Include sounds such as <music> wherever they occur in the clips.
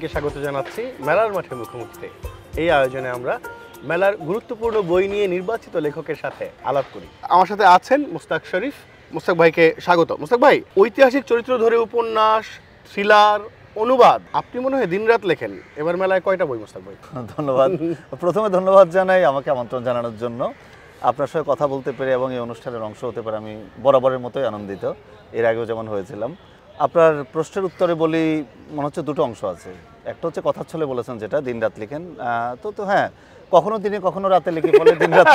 সবাইকে স্বাগত জানাচ্ছি মেলার মাঠে মুখোমুখিতে এই আয়োজনে আমরা মেলার গুরুত্বপূর্ণ বই নিয়ে নির্বাচিত লেখকের সাথে আলাপ করি আমার সাথে আছেন মুস্তাক শরীফ মুস্তাক ভাইকে স্বাগত মুস্তাক ভাই ঐতিহাসিক চরিত্র ধরে উপন্যাস থ্রিলার অনুবাদ আপনি মনে হয় দিনরাত লেখেন এবার মেলায় কয়টা বই মুস্তাক ভাই <laughs> ধন্যবাদ প্রথমে ধন্যবাদ জানাই আমাকে আমন্ত্রণ জানানোর জন্য আপনার সঙ্গে কথা বলতে পেরে এবং এই অনুষ্ঠানের অংশ হতে পারে আমি বরাবরের মতোই আনন্দিত এর আগেও যেমন হয়েছিলাম আপনার প্রশ্নের উত্তরে বলি মনে হচ্ছে দুটো অংশ আছে একটা হচ্ছে কথা ছলে বলেছেন যেটা দিন রাত লিখেন তো তো হ্যাঁ কখনো দিনে কখনো রাতে লিখি ফলে দিন রাত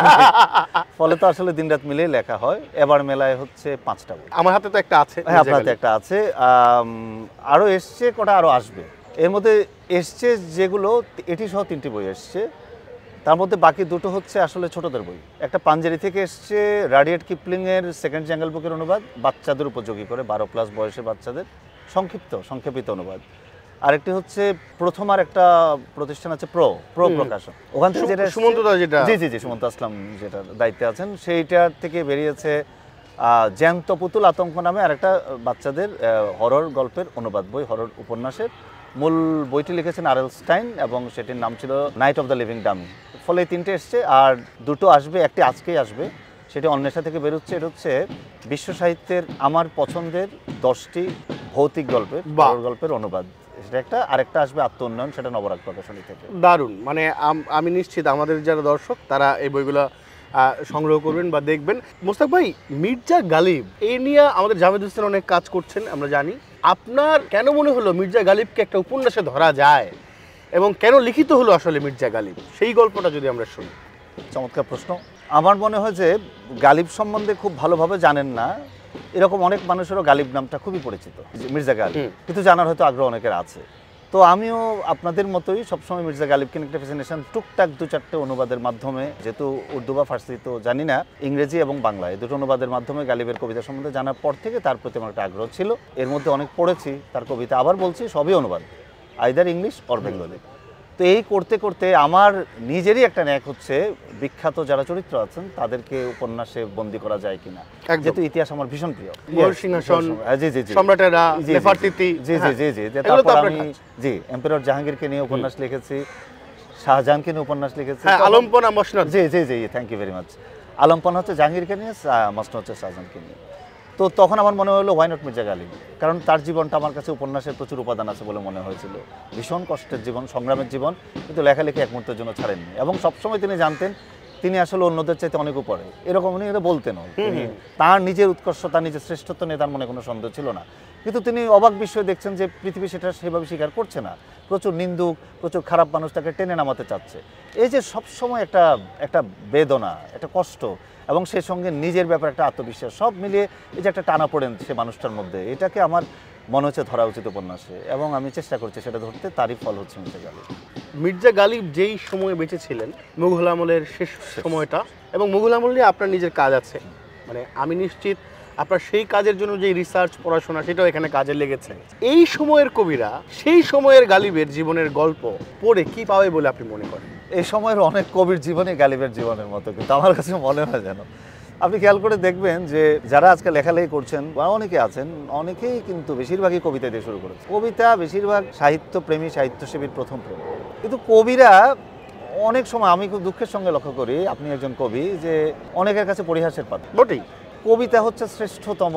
ফলে তো আসলে দিন রাত মিলেই লেখা হয় এবার মেলায় হচ্ছে পাঁচটা বই আমার হাতে তো একটা আছে হ্যাঁ আপনার হাতে একটা আছে আরও এসছে কটা আরও আসবে এর মধ্যে এসছে যেগুলো এটি সহ তিনটি বই এসছে তার মধ্যে বাকি দুটো হচ্ছে আসলে ছোটদের বই একটা পাঞ্জারি থেকে এসছে রাডিয়েট কিপলিংয়ের সেকেন্ড জ্যাঙ্গল বুকের অনুবাদ বাচ্চাদের উপযোগী করে বারো প্লাস বয়সের বাচ্চাদের সংক্ষিপ্ত সংক্ষেপিত অনুবাদ আরেকটি হচ্ছে প্রথম আর একটা প্রতিষ্ঠান আছে প্রো প্রো প্রকাশন ওখান থেকে যেটা সুমন্ত যেটা জি জি জি সুমন্ত আসলাম যেটা দায়িত্বে আছেন সেইটার থেকে বেরিয়েছে জ্যান্ত পুতুল আতঙ্ক নামে আরেকটা বাচ্চাদের হরর গল্পের অনুবাদ বই হরর উপন্যাসের মূল বইটি লিখেছেন আর স্টাইন এবং সেটির নাম ছিল night of the living dummy ফলে তিনটে এসছে আর দুটো আসবে একটি আজকেই আসবে সেটি অন্বেষা থেকে বেরোচ্ছে এটা হচ্ছে বিশ্ব সাহিত্যের আমার পছন্দের দশটি ভৌতিক গল্পের গল্পের অনুবাদ সেটা একটা আরেকটা আসবে আত্ম উন্নয়ন সেটা নবরাগ প্রকাশনী থেকে দারুণ মানে আমি নিশ্চিত আমাদের যারা দর্শক তারা এই বইগুলো সংগ্রহ করবেন বা দেখবেন মোস্তাক ভাই মির্জা গালিব এই নিয়ে আমাদের জাভেদ হোসেন অনেক কাজ করছেন আমরা জানি আপনার কেন মনে হলো মির্জা গালিবকে একটা উপন্যাসে ধরা যায় এবং কেন লিখিত হলো আসলে মির্জা গালিব সেই গল্পটা যদি আমরা শুনি চমৎকার প্রশ্ন আমার মনে হয় যে গালিব সম্বন্ধে খুব ভালোভাবে জানেন না এরকম অনেক মানুষেরও গালিব নামটা খুবই পরিচিত মির্জা গালিব কিন্তু জানার হয়তো আগ্রহ অনেকের আছে তো আমিও আপনাদের মতোই সবসময় মির্জা গালিবকে একটা ফ্যাসিনেশন টুকটাক দু চারটে অনুবাদের মাধ্যমে যেহেতু উর্দু বা ফার্সি তো জানি না ইংরেজি এবং বাংলা এই দুটো অনুবাদের মাধ্যমে গালিবের কবিতা সম্বন্ধে জানার পর থেকে তার প্রতি আমার একটা আগ্রহ ছিল এর মধ্যে অনেক পড়েছি তার কবিতা আবার বলছি সবই অনুবাদ আইদার ইংলিশ অর বেঙ্গলি তো এই করতে করতে আমার নিজেরই একটা ন্যাক হচ্ছে বিখ্যাত যারা চরিত্র আছেন তাদেরকে উপন্যাসে বন্দী করা যায় কিনা যেহেতু ইতিহাস আমার ভীষণ প্রিয় সিংহাসন হ্যাঁ, জি এম্পেরর হ্যাঁ। জাহাঙ্গীরকে নিয়ে উপন্যাস লিখেছি শাহজাহানকে নিয়ে উপন্যাস লিখেছি আলম্পনা মসনদ জি জি জি thank you very much Alampana হচ্ছে জাহাঙ্গীরকে নিয়ে মসনদ হচ্ছে শাহজাহানকে নিয়ে তো তখন আমার মনে হলো হোয়াই নট মির্জা গালিব কারণ তার জীবনটা আমার কাছে উপন্যাসের প্রচুর উপাদান আছে বলে মনে হয়েছিল ভীষণ কষ্টের জীবন সংগ্রামের জীবন কিন্তু লেখালেখি এক মুহূর্তের জন্য ছাড়েননি এবং সবসময় তিনি জানতেন তিনি আসলে অন্যদের চাইতে অনেক উপরে এরকম উনি বলতেন তার নিজের উৎকর্ষ তার নিজের শ্রেষ্ঠত্ব নিয়ে তার মনে কোনো সন্দেহ ছিল না কিন্তু তিনি অবাক বিষয়ে দেখছেন যে পৃথিবী সেটা সেভাবে স্বীকার করছে না প্রচুর নিন্দুক প্রচুর খারাপ মানুষ তাকে টেনে নামাতে চাচ্ছে এই যে সবসময় একটা একটা বেদনা একটা কষ্ট এবং সেই সঙ্গে নিজের ব্যাপারে একটা আত্মবিশ্বাস সব মিলিয়ে এই যে একটা টানা পড়েন সে মানুষটার মধ্যে এটাকে আমার মনে হচ্ছে ধরা উচিত উপন্যাসে এবং আমি চেষ্টা করছি সেটা ধরতে তারই ফল হচ্ছে মির্জা গালিব মির্জা গালিব যেই সময়ে বেঁচে ছিলেন মুঘল আমলের শেষ সময়টা এবং মুঘল আমল নিয়ে আপনার নিজের কাজ আছে মানে আমি নিশ্চিত আপনার সেই কাজের জন্য যে রিসার্চ পড়াশোনা সেটাও এখানে কাজে লেগেছে এই সময়ের কবিরা সেই সময়ের গালিবের জীবনের গল্প পড়ে কি পাবে বলে আপনি মনে করেন এই সময়ের অনেক কবির জীবনে গালিবের জীবনের মতো কিন্তু আমার কাছে মনে হয় যেন আপনি খেয়াল করে দেখবেন যে যারা আজকে লেখালেখি করছেন বা অনেকে আছেন অনেকেই কিন্তু বেশিরভাগই কবিতা দিয়ে শুরু করেছে কবিতা বেশিরভাগ সাহিত্য প্রেমী সাহিত্যসেবীর প্রথম প্রেম কিন্তু কবিরা অনেক সময় আমি খুব দুঃখের সঙ্গে লক্ষ্য করি আপনি একজন কবি যে অনেকের কাছে পরিহাসের পাত্র বটেই কবিতা হচ্ছে শ্রেষ্ঠতম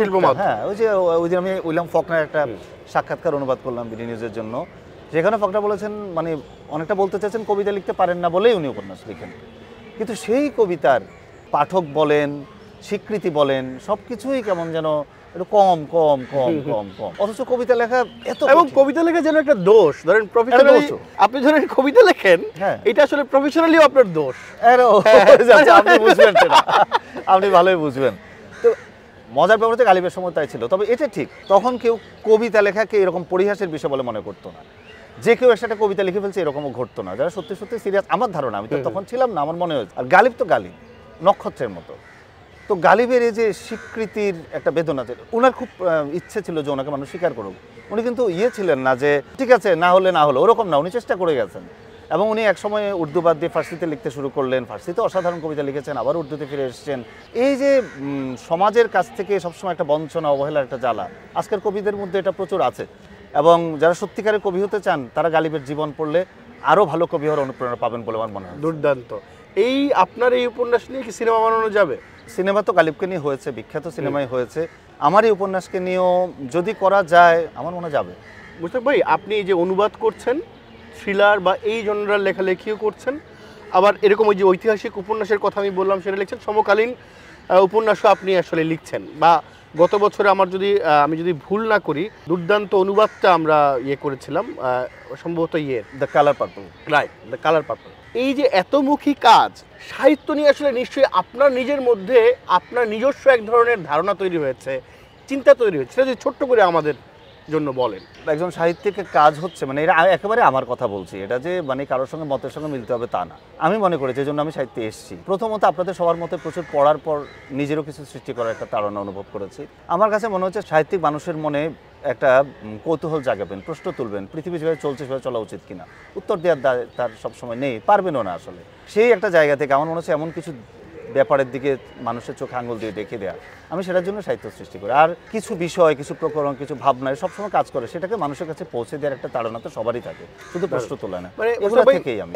শিল্প হ্যাঁ ওই যে ওই যে আমি উইলাম ফকনার একটা সাক্ষাৎকার অনুবাদ করলাম বিডি নিউজের জন্য যেখানে ফকনা বলেছেন মানে অনেকটা বলতে চাইছেন কবিতা লিখতে পারেন না বলেই উনি উপন্যাস লিখেন কিন্তু সেই কবিতার পাঠক বলেন স্বীকৃতি বলেন সব কিছুই কেমন যেন একটু কম কম কম <laughs> কম কম অথচ কবিতা লেখা এত এবং কবিতা লেখা যেন একটা দোষ ধরেন প্রফেশনালি আপনি ধরেন কবিতা লেখেন হ্যাঁ। এটা আসলে প্রফেশনালিও আপনার দোষ হ্যাঁ, হ্যাঁ, আচ্ছা, আপনি আচ্ছা। বুঝবেন আপনি ভালোই বুঝবেন তো মজার ব্যাপার হচ্ছে গালিবের সময় তাই ছিল তবে এটা ঠিক তখন কেউ কবিতা লেখাকে এরকম পরিহাসের বিষয় বলে মনে করতো না যে কেউ একটা কবিতা লিখে ফেলছে এরকমও ঘটতো না যারা সত্যি সত্যি সিরিয়াস আমার ধারণা আমি তো তখন ছিলাম না আমার মনে হয়েছে আর গালিব তো গালিব নক্ষত্রের মতো তো গালিবের এই যে স্বীকৃতির একটা বেদনা ছিল ওনার খুব ইচ্ছে ছিল যে ওনাকে মানুষ স্বীকার করুক উনি কিন্তু ইয়ে ছিলেন না যে ঠিক আছে না হলে না হলো ওরকম না উনি চেষ্টা করে গেছেন এবং উনি একসময় উর্দু বাদ দিয়ে ফার্সিতে লিখতে শুরু করলেন ফার্সিতে অসাধারণ কবিতা লিখেছেন আবার উর্দুতে ফিরে এসেছেন এই যে সমাজের কাছ থেকে সবসময় একটা বঞ্চনা অবহেলার একটা জ্বালা আজকের কবিদের মধ্যে এটা প্রচুর আছে এবং যারা সত্যিকারের কবি হতে চান তারা গালিবের জীবন পড়লে আরও ভালো কবি হওয়ার অনুপ্রেরণা পাবেন বলে আমার মনে হয় দুর্দান্ত এই আপনার এই উপন্যাস নিয়ে কি সিনেমা বানানো যাবে সিনেমা তো কালিবকে নিয়ে হয়েছে বিখ্যাত সিনেমাই হয়েছে আমার এই উপন্যাসকে নিয়েও যদি করা যায় আমার মনে যাবে মুস্তাক ভাই আপনি এই যে অনুবাদ করছেন থ্রিলার বা এই জনরার লেখালেখিও করছেন আবার এরকম ওই যে ঐতিহাসিক উপন্যাসের কথা আমি বললাম সেটা লিখছেন সমকালীন উপন্যাসও আপনি আসলে লিখছেন বা গত বছরে আমার যদি আমি যদি ভুল না করি দুর্দান্ত অনুবাদটা আমরা ইয়ে করেছিলাম সম্ভবত ইয়ে the colour purple right the colour purple এই যে এতমুখী কাজ সাহিত্য নিয়ে আসলে নিশ্চয়ই আপনার নিজের মধ্যে আপনার নিজস্ব এক ধরনের ধারণা তৈরি হয়েছে চিন্তা তৈরি হয়েছে সেটা যদি ছোট্ট করে আমাদের জন্য বলেন একজন সাহিত্যিকের কাজ হচ্ছে মানে এটা একেবারে আমার কথা বলছি এটা যে মানে কারোর সঙ্গে মতের সঙ্গে মিলতে হবে তা না আমি মনে করি যে জন্য আমি সাহিত্যে এসেছি প্রথমত আপনাদের সবার মতে প্রচুর পড়ার পর নিজেরও কিছু সৃষ্টি করার একটা তাড়না অনুভব করেছি আমার কাছে মনে হচ্ছে সাহিত্যিক মানুষের মনে একটা কৌতূহল জাগাবেন প্রশ্ন তুলবেন পৃথিবী যেভাবে চলছে সেভাবে চলা উচিত কিনা উত্তর দেওয়ার তার সবসময় নেই পারবেনও না আসলে সেই একটা জায়গা থেকে আমার মনে হচ্ছে এমন কিছু ব্যাপারের দিকে মানুষের চোখে আঙুল দিয়ে দেখে দেয়া আমি সেটার জন্য সাহিত্য সৃষ্টি করি আর কিছু বিষয় কিছু প্রকরণ কিছু ভাবনা সবসময় কাজ করে সেটাকে মানুষের কাছে পৌঁছে দেওয়ার একটা তাড়না তো সবারই থাকে শুধু প্রশ্ন হ্যাঁ। তোলা না মানে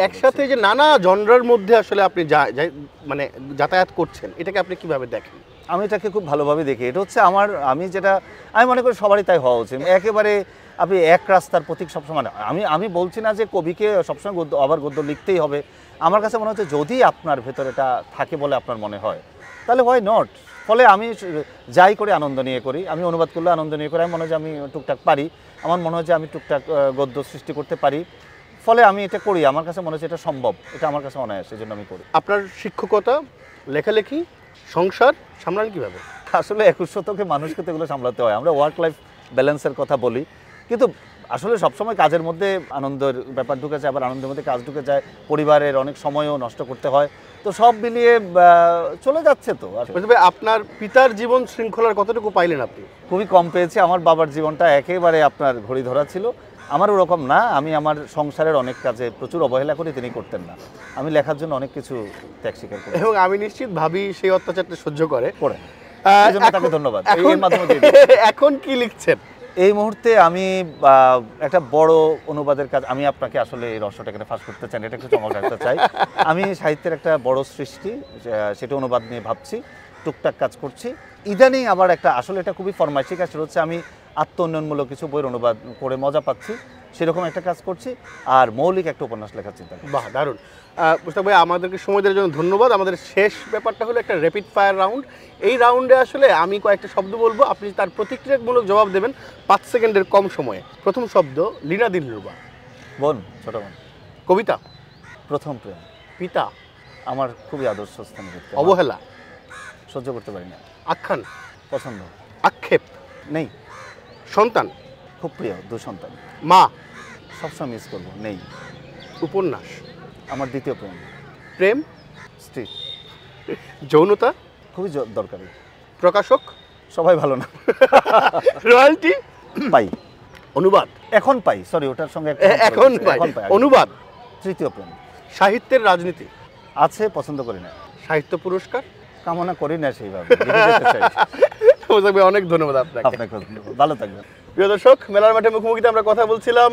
একসাথে যে নানা জনরার মধ্যে আসলে আপনি মানে যাতায়াত করছেন এটাকে আপনি কিভাবে দেখেন আমি এটাকে খুব ভালোভাবে দেখি এটা হচ্ছে আমার আমি যেটা আমি মনে করি সবারই তাই হওয়া উচিত একেবারে আপনি এক রাস্তার প্রতীক সবসময় আমি আমি বলছি না যে কবিকে সবসময় গদ্য আবার গদ্য লিখতেই হবে আমার কাছে মনে হচ্ছে যদি আপনার ভেতর এটা থাকে বলে আপনার মনে হয় তাহলে হয় নট ফলে আমি যাই করে আনন্দ নিয়ে করি আমি অনুবাদ করলে আনন্দ নিয়ে করি আমি মনে হয় যে আমি টুকটাক পারি আমার মনে হয় যে আমি টুকটাক গদ্য সৃষ্টি করতে পারি ফলে আমি এটা করি আমার কাছে মনে হচ্ছে এটা সম্ভব এটা আমার কাছে অনায়াস সেই জন্য আমি করি আপনার শিক্ষকতা লেখালেখি সংসার সামলান কীভাবে আসলে একুশ শতকে মানুষকে তো এগুলো সামলাতে হয় আমরা ওয়ার্ক লাইফ ব্যালেন্সের কথা বলি কিন্তু আসলে সবসময় কাজের মধ্যে আনন্দের ব্যাপার ঢুকে যায় আবার আনন্দের মধ্যে কাজ ঢুকে যায় পরিবারের অনেক সময়ও নষ্ট করতে হয় তো সব মিলিয়ে চলে যাচ্ছে তো আপনার পিতার জীবন শৃঙ্খলার কতটুকু পাইলেন আপনি খুবই কম পেয়েছি আমার বাবার জীবনটা একেবারে আপনার ঘড়ি ধরা ছিল আমার ওরকম না আমি আমার সংসারের অনেক কাজে প্রচুর অবহেলা করে তিনি করতেন না আমি লেখার জন্য অনেক কিছু ত্যাগ স্বীকার করি এবং আমি নিশ্চিত ভাবি সেই অত্যাচারটা সহ্য করে করে তাকে ধন্যবাদ এর মাধ্যমে <laughs> এখন কি লিখছেন এই মুহূর্তে আমি একটা বড় অনুবাদের কাজ আমি আপনাকে আসলে এই রহস্যটা এখানে ফাঁস করতে চাই এটা একটু চমক রাখতে চাই <laughs> আমি সাহিত্যের একটা বড় সৃষ্টি সেটা অনুবাদ নিয়ে ভাবছি টুকটাক কাজ করছি ইদানিং আমার একটা আসলে এটা খুবই ফরমাইশি কাজ হচ্ছে আমি আত্মোন্নয়নমূলক কিছু বইয়ের অনুবাদ করে মজা পাচ্ছি সেরকম একটা কাজ করছি আর মৌলিক একটা উপন্যাস লেখার চিন্তা বাহ দারুণ পুস্তক ভাই আমাদেরকে সময় দেওয়ার জন্য ধন্যবাদ আমাদের শেষ ব্যাপারটা হলো একটা র্যাপিড ফায়ার রাউন্ড এই রাউন্ডে আসলে আমি কয়েকটা শব্দ বলবো আপনি তার প্রতিক্রিয়ামূলক জবাব দেবেন পাঁচ সেকেন্ডের কম সময়ে প্রথম শব্দ লীনা দিলরুবা বোন ছোট বোন কবিতা প্রথম প্রেম পিতা আমার খুবই আদর্শ স্থান অবহেলা সহ্য করতে পারি না আখ্যান পছন্দ আক্ষেপ নেই সন্তান খুব প্রিয় দু সন্তান মা সবসময় মিস করবো নেই উপন্যাস আমার দ্বিতীয় প্রেম প্রেম স্ত্রী যৌনতা খুবই দরকারি প্রকাশক সবাই ভালো না রয়্যালটি পাই অনুবাদ এখন পাই সরি ওটার সঙ্গে এখন পাই অনুবাদ তৃতীয় প্রেম সাহিত্যের রাজনীতি আছে পছন্দ করি না সাহিত্য পুরস্কার কামনা করি না সেইভাবে <laughs> মুসাকবি অনেক ধন্যবাদ আপনাকে আপনাকে ভালো থাকবেন প্রিয় দর্শক মেলার মাঠে মুখোমুখিতে আমরা কথা বলছিলাম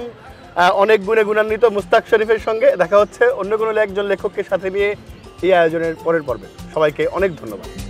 অনেক গুণে গুণান্বিত মুস্তাক শরীফের সঙ্গে দেখা হচ্ছে অন্য কোনো একজন লেখককে সাথে নিয়ে এই আয়োজনের পরের পর্বে সবাইকে অনেক ধন্যবাদ